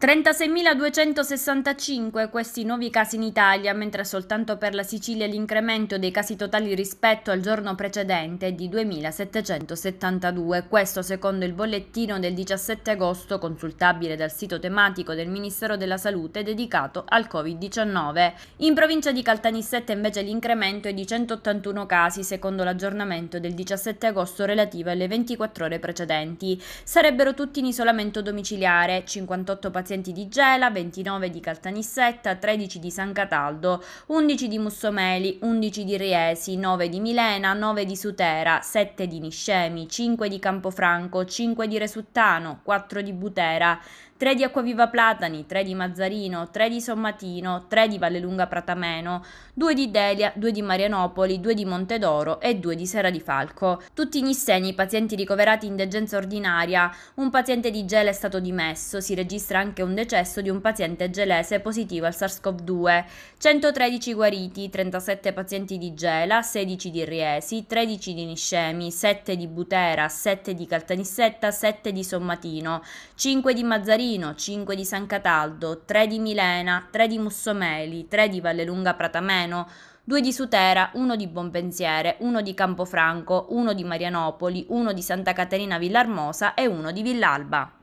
36.265 questi nuovi casi in Italia, mentre soltanto per la Sicilia l'incremento dei casi totali rispetto al giorno precedente è di 2.772, questo secondo il bollettino del 17 agosto consultabile dal sito tematico del Ministero della Salute dedicato al Covid-19. In provincia di Caltanissetta invece l'incremento è di 181 casi secondo l'aggiornamento del 17 agosto relativo alle 24 ore precedenti. Sarebbero tutti in isolamento domiciliare, 58 pazienti Annunzianti di Gela, 29 di Caltanissetta, 13 di San Cataldo, 11 di Mussomeli, 11 di Riesi, 9 di Milena, 9 di Sutera, 7 di Niscemi, 5 di Campofranco, 5 di Resuttano, 4 di Butera, 3 di Acquaviva Platani, 3 di Mazzarino, 3 di Sommatino, 3 di Vallelunga Pratameno, 2 di Delia, 2 di Marianopoli, 2 di Montedoro e 2 di Sera di Falco. Tutti gli insegni pazienti ricoverati in degenza ordinaria, un paziente di Gela è stato dimesso, si registra anche anche un decesso di un paziente gelese positivo al SARS-CoV-2, 113 guariti, 37 pazienti di Gela, 16 di Riesi, 13 di Niscemi, 7 di Butera, 7 di Caltanissetta, 7 di Sommatino, 5 di Mazzarino, 5 di San Cataldo, 3 di Milena, 3 di Mussomeli, 3 di Vallelunga Pratameno, 2 di Sutera, 1 di Bonpensiere, 1 di Campofranco, 1 di Marianopoli, 1 di Santa Caterina Villarmosa e 1 di Villalba.